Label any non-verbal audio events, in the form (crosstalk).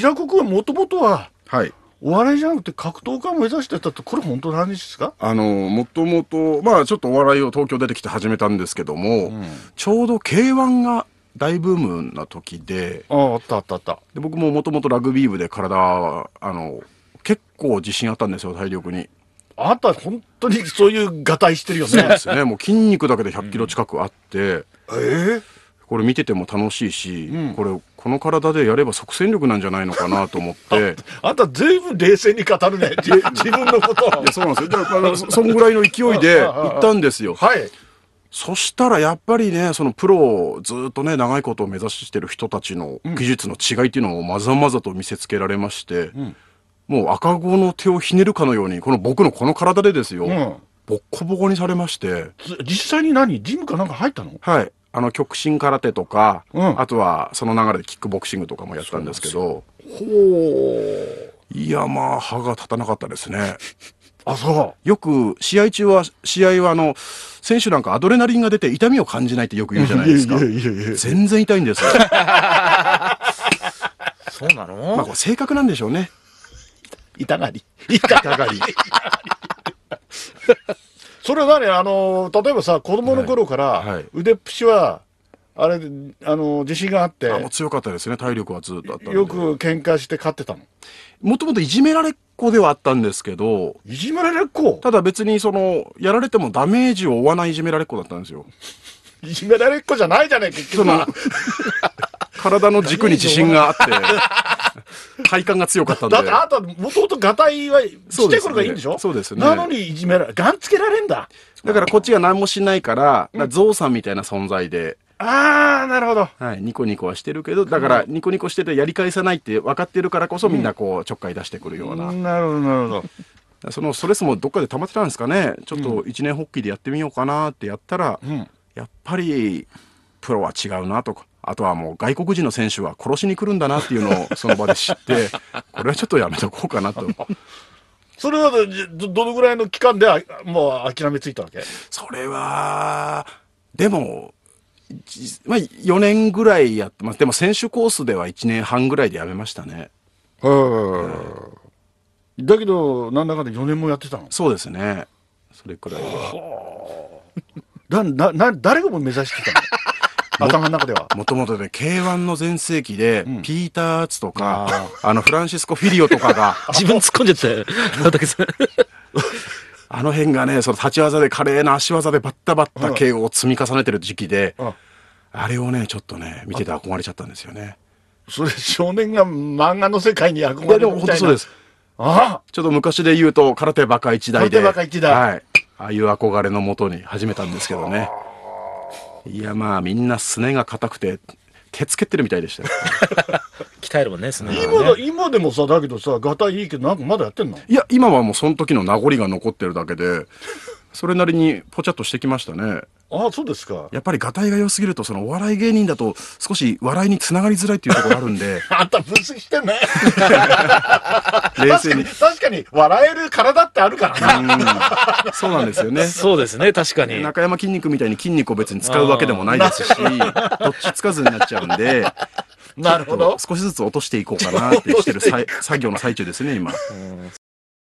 平子君はもともとは、はい。お笑いじゃなくて格闘家を目指してたって、これ本当の話ですかあの、もともと、まあちょっとお笑いを東京出てきて始めたんですけども、うん、ちょうど K1 が大ブームな時で、ああ、あったあったあった。で、僕ももともとラグビー部で体、あの、結構自信あったんですよ、体力に。あとた本当にそういうがたいしてるよね。そうですね。もう筋肉だけで100キロ近くあって。うん、ええーこれ見てても楽しいし、うん、これこの体でやれば即戦力なんじゃないのかなと思って (laughs) あんたずいぶん冷静に語るね自分のことをそうなんですよだからそんぐらいの勢いで (laughs) 行ったんですよはいそしたらやっぱりねそのプロをずっとね長いことを目指してる人たちの技術の違いっていうのをまざまざと見せつけられまして、うん、もう赤子の手をひねるかのようにこの僕のこの体でですよ、うん、ボッコボコにされまして実際に何ジムかなんか入ったのはいあの極真空手とか、うん、あとはその流れでキックボクシングとかもやったんですけどほういやまあ歯が立たなかったですねあそうよく試合中は試合はあの選手なんかアドレナリンが出て痛みを感じないってよく言うじゃないですか全然痛いんですよ (laughs) そうなのまあこれ性格なんでしょうね痛がり痛がり (laughs) それはね、あの、例えばさ、子供の頃から腕っぷしは、あれ、あの、自信があって。あ強かったですね、体力はずっとあったよく喧嘩して勝ってたの。もともといじめられっ子ではあったんですけど。いじめられっ子ただ別にその、やられてもダメージを負わないいじめられっ子だったんですよ。いじめられっ子じゃないじゃねえか、結局。(laughs) 体の軸に自信があって。体感が強かったんで。だってあなた、もともとガタイは、ちっい頃がいいんでしょそうですね。なのにいじめられ、ガンつけられんだ。だからこっちが何もしないから、うん、ゾウさんみたいな存在で。ああ、なるほど。はい。ニコニコはしてるけど、だから、ニコニコしててやり返さないって分かってるからこそ、みんなこう、ちょっかい出してくるような。うん、なるほど、なるほど。そのストレスもどっかで溜まってたんですかね。ちょっと一年発起でやってみようかなってやったら、うん、やっぱり、プロは違うなとか、あとはもう外国人の選手は殺しに来るんだなっていうのを (laughs) その場で知って、これはちょっとやめとこうかなと。それはどのぐらいの期間でもう諦めついたわけそれは、でも、まあ、4年ぐらいやってます。でも選手コースでは1年半ぐらいでやめましたね。うん。だけど、なんだかで4年もやってたのそうですね。それくらいは。な、な、誰がも目指してたの頭の中では。もともとね、K1 の全盛期で、ピーター・アーツとか、あの、フランシスコ・フィリオとかが。自分突っ込んじゃって (laughs) あの辺がね、その立ち技で華麗な足技でバッタバッタ KO を積み重ねてる時期で、あれをね、ちょっとね、見てて憧れちゃったんですよね。それ、少年が漫画の世界に憧れるみたいな。いそうです。ああちょっと昔で言うと、空手バカ一代で。空手バカ一代。はい。ああいう憧れのもとに始めたんですけどね。いやまあみんなすねが硬くて手つけてるみたいでしたよ (laughs) 鍛えるもんねすね今今でもさだけどさガタイいいけどなんかまだやってんのいや今はもうその時の名残が残ってるだけでそれなりにぽちゃっとしてきましたね。あそうですか。やっぱりがたいが良すぎると、そのお笑い芸人だと、少し笑いにつながりづらいっていうところあるんで。(laughs) あんた分析してんね。(laughs) 冷静に。確かに、笑える体ってあるからな。うそうなんですよね。そうですね、確かに。中山筋肉みたいに筋肉を別に使うわけでもないですし、どっちつかずになっちゃうんで、(laughs) なるほど。少しずつ落としていこうかなってしてる作業の最中ですね、今。